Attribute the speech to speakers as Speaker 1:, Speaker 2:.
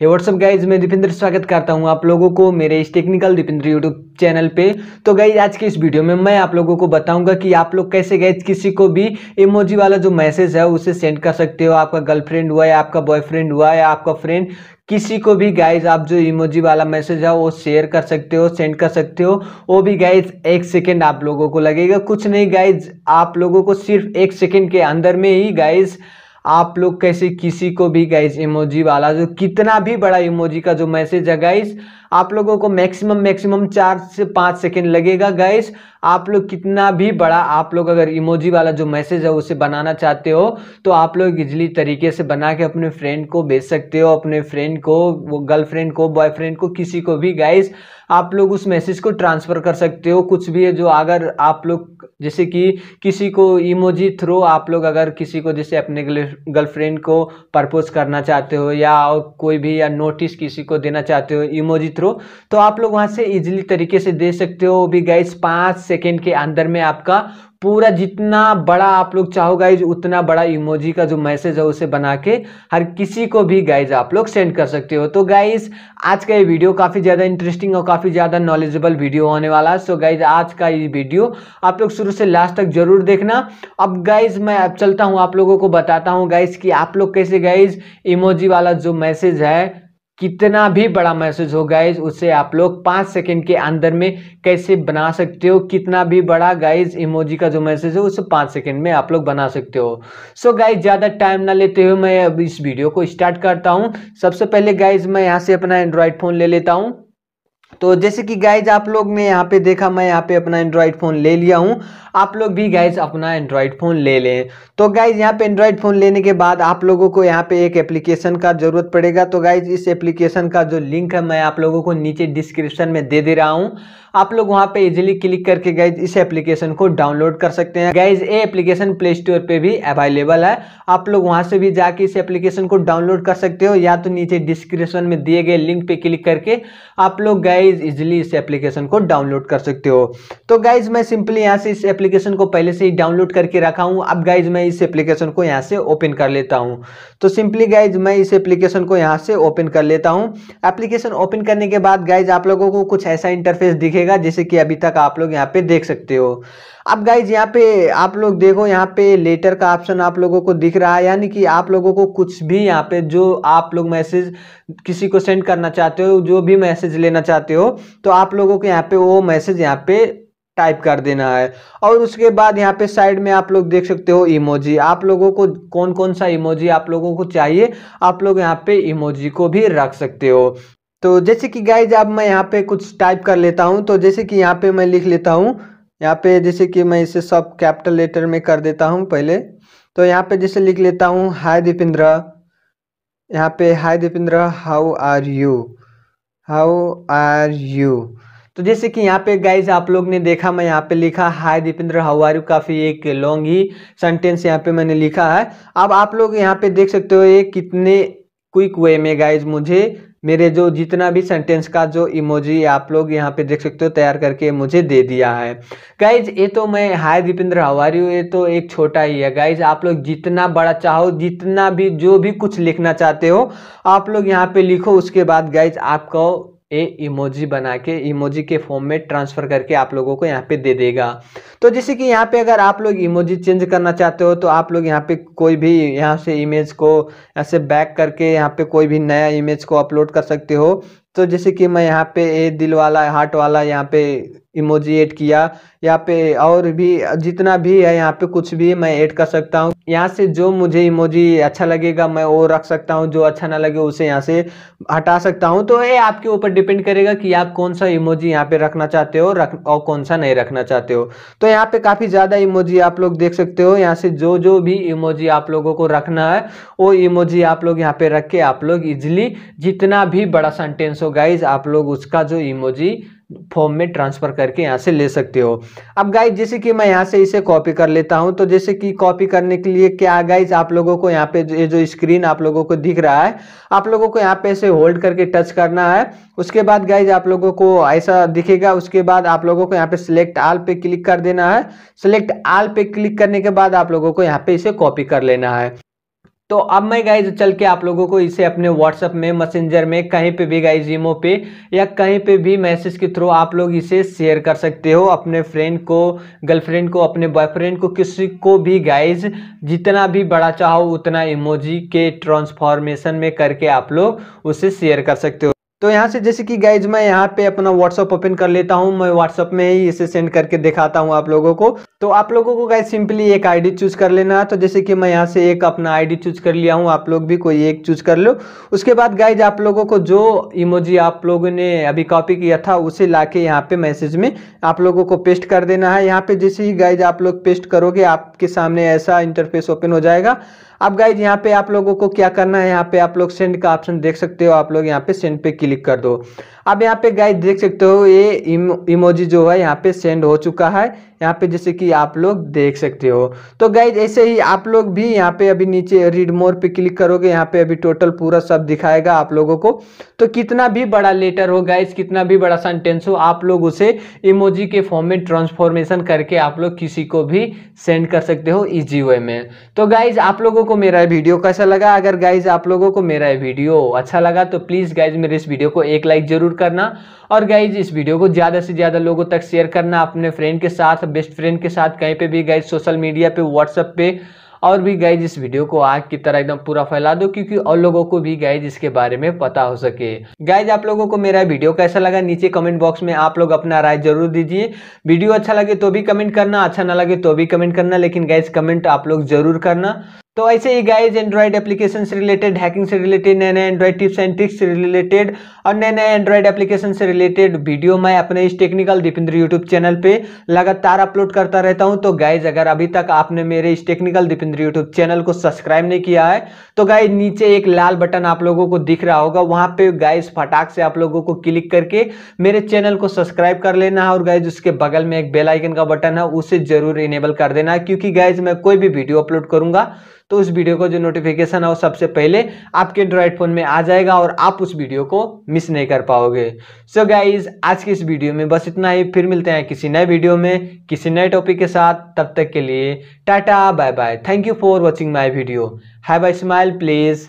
Speaker 1: हे what's up guys मैं दीपेंद्र स्वागत करता हूँ आप लोगों को मेरे इस टेक्निकल दीपेंद्र यूट्यूब चैनल पे तो गाइज आज के इस वीडियो में मैं आप लोगों को बताऊंगा कि आप लोग कैसे गाइज किसी को भी इमोजी वाला जो मैसेज है उसे सेंड कर सकते हो आपका गर्लफ्रेंड हुआ या आपका बॉयफ्रेंड हुआ या आपका फ्रेंड किसी को भी गाइज आप जो इमोजी वाला मैसेज है वो शेयर कर सकते हो सेंड कर सकते हो वो भी गाइज एक सेकेंड आप लोगों को लगेगा कुछ नहीं गाइज आप लोगों को सिर्फ एक सेकेंड के अंदर में ही गाइज़ आप लोग कैसे किसी को भी गाइज इमोजी वाला जो कितना भी बड़ा इमोजी का जो मैसेज है गाइस आप लोगों को मैक्सिमम मैक्सिमम चार से पाँच सेकेंड लगेगा गाइस आप लोग कितना भी बड़ा आप लोग अगर इमोजी वाला जो मैसेज है उसे बनाना चाहते हो तो आप लोग इजली तरीके से बना के अपने फ्रेंड को भेज सकते हो अपने फ्रेंड को वो गर्लफ्रेंड को बॉयफ्रेंड को किसी को भी गाइज आप लोग उस मैसेज को ट्रांसफ़र कर सकते हो कुछ भी है जो अगर आप लोग जैसे कि किसी को इमोजी थ्रू आप लोग अगर किसी को जैसे अपने गर्लफ्रेंड को प्रपोज करना चाहते हो या और कोई भी या नोटिस किसी को देना चाहते हो इमोजी थ्रू तो आप लोग वहाँ से इजीली तरीके से दे सकते हो भी गैस पाँच सेकेंड के अंदर में आपका पूरा जितना बड़ा आप लोग चाहो गाइज उतना बड़ा इमोजी का जो मैसेज है उसे बना के हर किसी को भी गाइज आप लोग सेंड कर सकते हो तो गाइज आज का ये वीडियो काफ़ी ज़्यादा इंटरेस्टिंग और काफ़ी ज़्यादा नॉलेजेबल वीडियो होने वाला है सो गाइज आज का ये वीडियो आप लोग शुरू से लास्ट तक जरूर देखना अब गाइज मैं अब चलता हूँ आप लोगों को बताता हूँ गाइज कि आप लोग कैसे गाइज इमोजी वाला जो मैसेज है कितना भी बड़ा मैसेज हो गाइज उसे आप लोग पाँच सेकेंड के अंदर में कैसे बना सकते हो कितना भी बड़ा गाइज इमोजी का जो मैसेज है उसे पाँच सेकेंड में आप लोग बना सकते हो सो so गाइज ज़्यादा टाइम ना लेते हुए मैं अब इस वीडियो को स्टार्ट करता हूँ सबसे पहले गाइज मैं यहाँ से अपना एंड्रॉयड फ़ोन ले लेता हूँ तो जैसे कि गाइज आप लोग ने यहाँ पे देखा मैं यहाँ पे अपना एंड्रॉयड फ़ोन ले लिया हूँ आप लोग भी गाइज अपना एंड्रॉयड फ़ोन ले लें तो गाइज यहाँ पे एंड्रॉयड फ़ोन लेने के बाद आप लोगों को यहाँ पे एक एप्लीकेशन का ज़रूरत पड़ेगा तो गाइज इस एप्लीकेशन का जो लिंक है मैं आप लोगों को नीचे डिस्क्रिप्शन में दे दे रहा हूँ आप लोग वहां पे इजीली क्लिक करके गाइज इस एप्लीकेशन को डाउनलोड कर सकते हैं गाइज ये एप्लीकेशन प्ले स्टोर पर भी अवेलेबल है आप लोग वहाँ से भी जाके इस एप्लीकेशन को डाउनलोड कर सकते हो या तो नीचे डिस्क्रिप्शन में दिए गए लिंक पे क्लिक करके आप लोग गाइज इजिली इस एप्लीकेशन को डाउनलोड कर सकते हो तो गाइज मैं सिंपली यहाँ से इस एप्लीकेशन को पहले से ही डाउनलोड करके रखा हूँ अब गाइज मैं इस एप्लीकेशन को यहाँ से ओपन कर लेता हूँ तो सिंपली गाइज मैं इस एप्लीकेशन को यहाँ से ओपन कर लेता हूँ एप्लीकेशन ओपन करने के बाद गाइज आप लोगों को कुछ ऐसा इंटरफेस दिखेगा दिखेगा जैसे कि अभी तक आप लोग यहाँ पे देख सकते हो अब गाइज यहाँ पे आप लोग देखो यहाँ पे लेटर का ऑप्शन आप लोगों को दिख रहा है यानी कि आप लोगों को कुछ भी यहाँ पे जो आप लोग मैसेज किसी को सेंड करना चाहते हो जो भी मैसेज लेना चाहते हो तो आप लोगों को यहाँ पे वो मैसेज यहाँ पे टाइप कर देना है और उसके बाद यहाँ पे साइड में आप लोग देख सकते हो इमोजी आप लोगों को कौन कौन सा इमोजी आप लोगों को चाहिए आप लोग यहाँ पे इमोजी को भी रख सकते हो तो जैसे कि गाइज अब मैं यहाँ पे कुछ टाइप कर लेता हूँ तो जैसे कि यहाँ पे मैं लिख लेता हूँ यहाँ पे जैसे कि मैं इसे सब कैपिटल लेटर में कर देता हूँ पहले तो यहाँ पे जैसे लिख लेता हूँ हाय दीपेंद्र यहाँ पे hi Dipendra how are you how are you तो जैसे कि यहाँ पे गाइज आप लोग ने देखा मैं यहाँ पे लिखा hi Dipendra how are you काफ़ी एक लॉन्ग ही सेंटेंस यहाँ पे मैंने लिखा है अब आप लोग यहाँ पे देख सकते हो ये कितने क्विक वे में गाइज मुझे मेरे जो जितना भी सेंटेंस का जो इमोजी आप लोग यहाँ पे देख सकते हो तैयार करके मुझे दे दिया है गाइज ये तो मैं हाय दीपेंद्र हवारी ये तो एक छोटा ही है गाइज आप लोग जितना बड़ा चाहो जितना भी जो भी कुछ लिखना चाहते हो आप लोग यहाँ पे लिखो उसके बाद गाइज आपको ए इमोजी बना के इमोजी के फॉर्म में ट्रांसफ़र करके आप लोगों को यहाँ पे दे देगा तो जैसे कि यहाँ पे अगर आप लोग इमोजी चेंज करना चाहते हो तो आप लोग यहाँ पे कोई भी यहाँ से इमेज को ऐसे से बैक करके यहाँ पे कोई भी नया इमेज को अपलोड कर सकते हो तो जैसे कि मैं यहाँ पे ए दिल वाला हार्ट वाला यहाँ पे इमोजी ऐड किया यहाँ पे और भी जितना भी है यहाँ पे कुछ भी मैं ऐड कर सकता हूँ यहाँ से जो मुझे इमोजी अच्छा लगेगा मैं वो रख सकता हूँ जो अच्छा ना लगे उसे यहाँ से हटा सकता हूँ तो ये आपके ऊपर डिपेंड करेगा कि आप कौन सा इमोजी यहाँ पे रखना चाहते हो रख और कौन सा नहीं रखना चाहते हो तो यहाँ पे काफ़ी ज़्यादा इमोजी आप लोग देख सकते हो यहाँ से जो जो भी इमोजी आप लोगों को रखना है वो इमोजी आप लोग यहाँ पे रख के आप लोग इजिली जितना भी बड़ा सेंटेंस हो गाइज आप लोग उसका जो इमोजी फॉर्म में ट्रांसफर करके यहाँ से ले सकते हो अब गाइज जैसे कि मैं यहाँ से इसे कॉपी कर लेता हूँ तो जैसे कि कॉपी करने के लिए क्या गाइज आप लोगों को यहाँ पे ये जो स्क्रीन आप लोगों को दिख रहा है आप लोगों को यहाँ पे इसे होल्ड करके टच करना है उसके बाद गाइज आप लोगों को ऐसा दिखेगा उसके बाद आप लोगों को यहाँ पे सिलेक्ट आल पे क्लिक कर देना है सिलेक्ट आल पे क्लिक करने के बाद आप लोगों को यहाँ पे इसे कॉपी कर लेना है तो अब मैं गाइज चल के आप लोगों को इसे अपने व्हाट्सअप में मैसेंजर में कहीं पे भी गाइज ईमो पे या कहीं पे भी मैसेज के थ्रू आप लोग इसे शेयर कर सकते हो अपने फ्रेंड को गर्लफ्रेंड को अपने बॉयफ्रेंड को किसी को भी गाइज जितना भी बड़ा चाहो उतना इमोजी के ट्रांसफॉर्मेशन में करके आप लोग उसे शेयर कर सकते हो तो यहाँ से जैसे कि गाइज मैं यहाँ पे अपना व्हाट्सअप ओपन कर लेता हूँ मैं व्हाट्सअप में ही इसे सेंड करके दिखाता हूँ आप लोगों को तो आप लोगों को गाइज सिंपली एक आईडी चूज कर लेना है तो जैसे कि मैं यहाँ से एक अपना आईडी चूज कर लिया हूँ आप लोग भी कोई एक चूज कर लो उसके बाद गाइज आप लोगों को जो इमोजी आप लोगों ने अभी कॉपी किया था उसे ला के यहाँ पे मैसेज में आप लोगों को पेस्ट कर देना है यहाँ पे जैसे ही गाइज आप लोग पेस्ट करोगे आपके सामने ऐसा इंटरफेस ओपन हो जाएगा अब गाइज यहाँ पे आप लोगों को क्या करना है यहाँ पे आप लोग सेंड का ऑप्शन देख सकते हो आप लोग यहाँ पे सेंड पे क्लिक कर दो अब यहाँ पे गाइस देख सकते हो ये इम, इमोजी जो है यहाँ पे सेंड हो चुका है यहाँ पे जैसे कि आप लोग देख सकते हो तो गाइज ऐसे ही आप लोग भी यहाँ पे अभी नीचे रीड मोर पे क्लिक करोगे यहाँ पे अभी टोटल पूरा सब दिखाएगा आप लोगों को तो कितना भी बड़ा लेटर हो गाइज कितना भी बड़ा सेंटेंस हो आप लोग उसे इमोजी के फॉर्म में ट्रांसफॉर्मेशन करके आप लोग किसी को भी सेंड कर सकते हो ईजी वे में तो गाइज आप लोगों को मेरा वीडियो कैसा लगा अगर गाइज आप लोगों को मेरा वीडियो अच्छा लगा तो प्लीज़ गाइज मेरे इस वीडियो को एक लाइक जरूर जरूर करना और गाइज इस वीडियो को ज़्यादा से ज़्यादा लोगों तक शेयर करना अपने फ्रेंड के साथ बेस्ट फ्रेंड के साथ कहीं पे भी गाइज सोशल मीडिया पे व्हाट्सअप पे और भी गाइज इस वीडियो को आग की तरह एकदम पूरा फैला दो क्योंकि और लोगों को भी गाइज इसके बारे में पता हो सके गाइज आप लोगों को मेरा वीडियो कैसा लगा नीचे कमेंट बॉक्स में आप लोग अपना राय जरूर दीजिए वीडियो अच्छा लगे तो भी कमेंट करना अच्छा ना लगे तो भी कमेंट करना लेकिन गाइज कमेंट आप लोग जरूर करना तो ऐसे ही गाइज एंड्रॉइड एप्लीकेशन से रिलेटेड हैकिंग से रिलेटेड नए नए एंड्रॉइड टिप्स एंड ट्रिक्स से रिलेटेड और नए नए एंड्रॉयड एप्लीकेशन से रिलेटेड वीडियो मैं अपने इस टेक्निकल दीपेंद्र यूट्यूब चैनल पे लगातार अपलोड करता रहता हूँ तो गाइज अगर अभी तक आपने मेरे इस टेक्निकल दीपेंद्र यूट्यूब चैनल को सब्सक्राइब नहीं किया है तो गाइज नीचे एक लाल बटन आप लोगों को दिख रहा होगा वहाँ पे गाइज फटाक से आप लोगों को क्लिक करके मेरे चैनल को सब्सक्राइब कर लेना है और गाइज उसके बगल में एक बेलाइकन का बटन है उसे जरूर इनेबल कर देना है क्योंकि गाइज मैं कोई भी वीडियो अपलोड करूंगा तो उस वीडियो का जो नोटिफिकेशन है वो सबसे पहले आपके एंड्रॉयड फ़ोन में आ जाएगा और आप उस वीडियो को मिस नहीं कर पाओगे सो so गाइज आज की इस वीडियो में बस इतना ही फिर मिलते हैं किसी नए वीडियो में किसी नए टॉपिक के साथ तब तक के लिए tata bye bye thank you for watching my video have a smile please